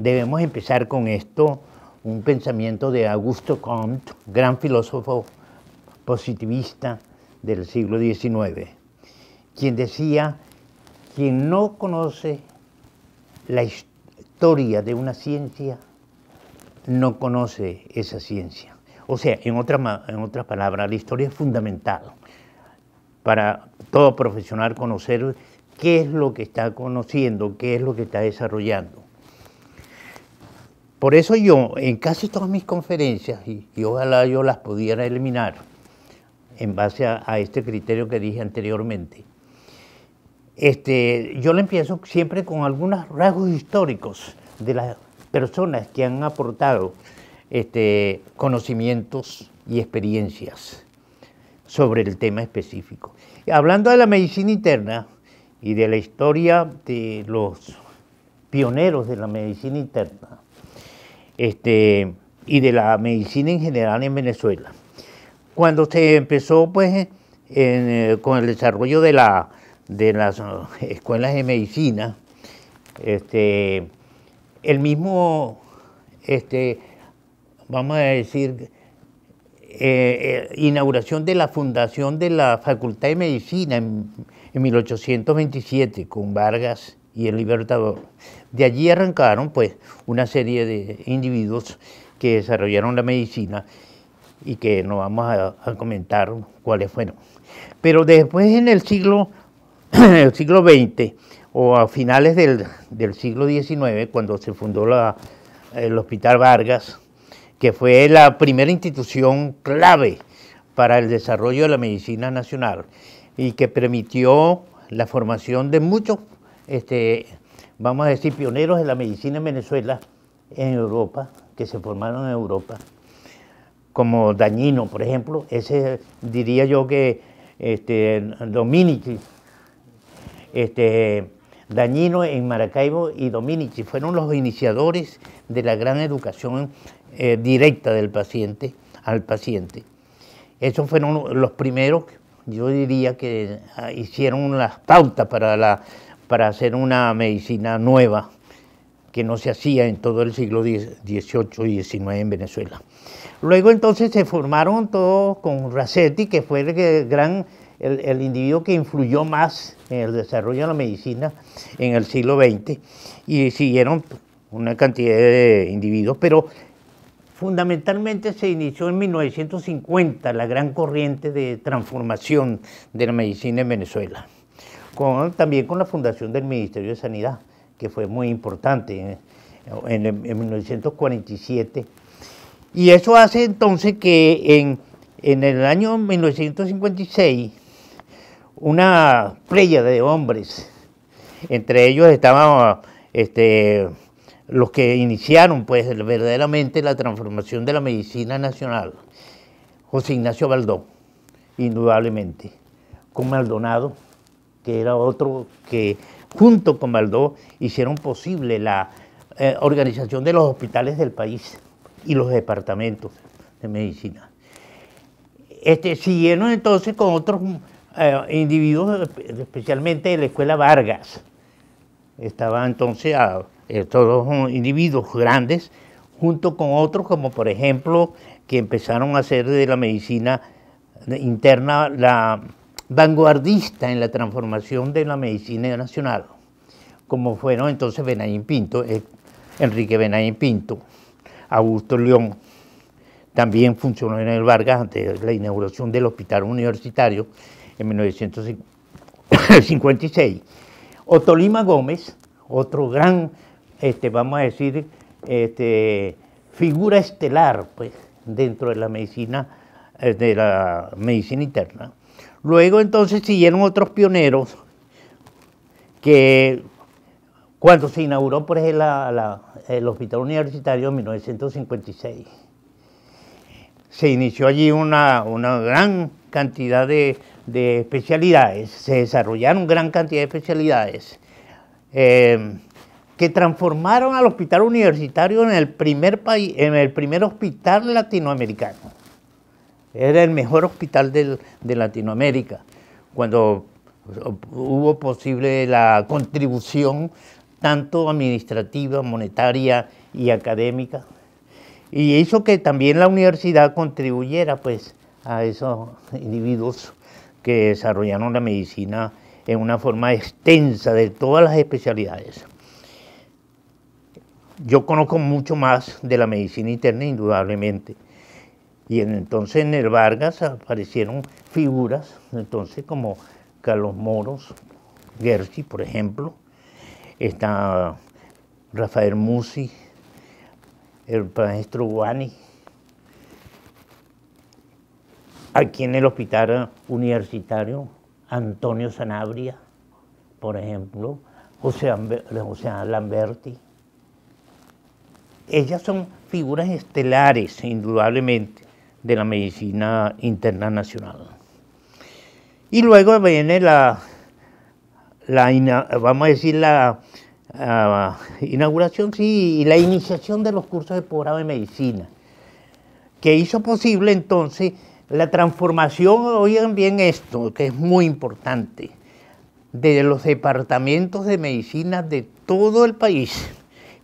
debemos empezar con esto, un pensamiento de Augusto Comte, gran filósofo positivista del siglo XIX, quien decía, quien no conoce la historia de una ciencia, no conoce esa ciencia. O sea, en, otra, en otras palabras, la historia es fundamental para todo profesional conocer qué es lo que está conociendo, qué es lo que está desarrollando. Por eso yo, en casi todas mis conferencias, y, ojalá yo las pudiera eliminar en base a, este criterio que dije anteriormente, este, yo le empiezo siempre con algunos rasgos históricos de las personas que han aportado este, conocimientos y experiencias sobre el tema específico. Hablando de la medicina interna y de la historia de los pioneros de la medicina interna, este, y de la medicina en general en Venezuela. Cuando se empezó pues, eh, con el desarrollo de, la, de las eh, escuelas de medicina, este, el mismo, este, vamos a decir, eh, inauguración de la fundación de la Facultad de Medicina en 1827 con Vargas y el Libertador. De allí arrancaron pues una serie de individuos que desarrollaron la medicina y que no vamos a, comentar cuáles fueron. Pero después en el siglo, el siglo XX o a finales del, siglo XIX, cuando se fundó la, el Hospital Vargas, que fue la primera institución clave para el desarrollo de la medicina nacional y que permitió la formación de muchos este, vamos a decir, pioneros de la medicina en Venezuela, en Europa, que se formaron en Europa, como Dañino, por ejemplo, ese diría yo que este, Dominici, este, Dañino en Maracaibo y Dominici fueron los iniciadores de la gran educación eh, directa del paciente al paciente. Esos fueron los primeros, yo diría, que ah, hicieron las pautas para la para hacer una medicina nueva que no se hacía en todo el siglo XVIII y XIX en Venezuela. Luego entonces se formaron todos con Racetti, que fue el gran, el, el, individuo que influyó más en el desarrollo de la medicina en el siglo XX, y siguieron una cantidad de individuos, pero fundamentalmente se inició en 1950 la gran corriente de transformación de la medicina en Venezuela también con la fundación del Ministerio de Sanidad, que fue muy importante en, 1947. Y eso hace entonces que en, en el año 1956 una playa de hombres, entre ellos estaban este, los que iniciaron pues verdaderamente la transformación de la medicina nacional, José Ignacio baldó indudablemente, con Maldonado, que era otro que junto con Baldó hicieron posible la eh, organización de los hospitales del país y los departamentos de medicina. Este, siguieron entonces con otros eh, individuos, especialmente de la Escuela Vargas. Estaba entonces a ah, estos individuos grandes junto con otros, como por ejemplo que empezaron a hacer de la medicina interna la vanguardista en la transformación de la medicina nacional, como fueron entonces Benayín Pinto, eh, Enrique Benayín Pinto, Augusto León, también funcionó en el Vargas antes de la inauguración del Hospital Universitario en 1956. Otolima Gómez, otro gran, este, vamos a decir, este, figura estelar pues, dentro de la medicina, eh, de la medicina interna Luego entonces siguieron otros pioneros que cuando se inauguró por el Hospital Universitario en 1956, se inició allí una, gran cantidad de, especialidades, se desarrollaron gran cantidad de especialidades em, que transformaron al hospital universitario en el primer en el primer hospital latinoamericano. Era el mejor hospital de Latinoamérica. Cuando hubo posible la contribución tanto administrativa, monetaria y académica. Y hizo que también la universidad contribuyera pues, a esos individuos que desarrollaron la medicina en una forma extensa de todas las especialidades. Yo conozco mucho más de la medicina interna, indudablemente. Y entonces en el Vargas aparecieron figuras, entonces como Carlos Moros, Gersi, por ejemplo, está Rafael Musi, el maestro Guani. Aquí en el hospital universitario, Antonio Sanabria, por ejemplo, José, José Lamberti. Ellas son figuras estelares, indudablemente de la medicina interna nacional. Y luego viene la, la vamos a decir, la ah, inauguración, sí, y la iniciación de los cursos de posgrado de medicina, que hizo posible entonces la transformación, oigan bien esto, que es muy importante, de los departamentos de medicina de todo el país,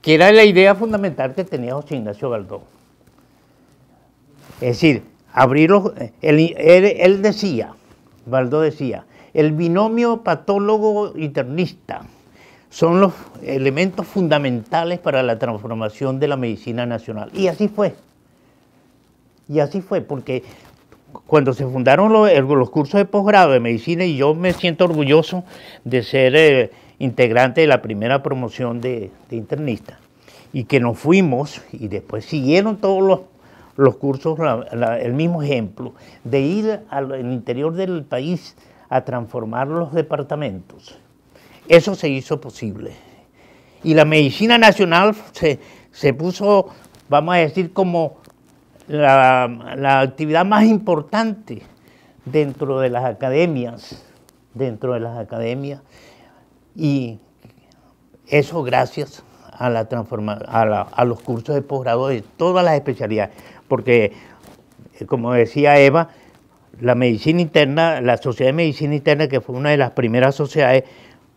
que era la idea fundamental que tenía José Ignacio Galdón. Es decir, abrir él, decía, valdó decía, el binomio patólogo-internista son los elementos fundamentales para la transformación de la medicina nacional. Y así fue. Y así fue, porque cuando se fundaron los, cursos de posgrado de medicina, y yo me siento orgulloso de ser eh, integrante de la primera promoción de, internista y que nos fuimos, y después siguieron todos los los cursos, el mismo ejemplo, de ir al interior del país a transformar los departamentos. Eso se hizo posible. Y la medicina nacional se, puso, vamos a decir, como la, actividad más importante dentro de las academias, dentro de las academias, y eso gracias a, la a, los cursos de posgrado de todas las especialidades porque, eh, como decía Eva, la medicina interna, la Sociedad de Medicina Interna, que fue una de las primeras sociedades,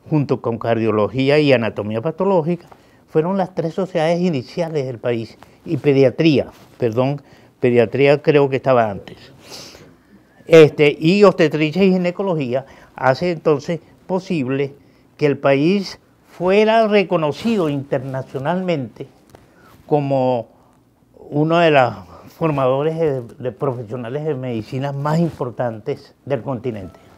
junto con cardiología y anatomía patológica, fueron las tres sociedades iniciales del país, y pediatría, perdón, pediatría creo que estaba antes. Este, y obstetricia y ginecología hace entonces posible que el país fuera reconocido internacionalmente como una de las formadores de, profesionales de medicina más importantes del continente.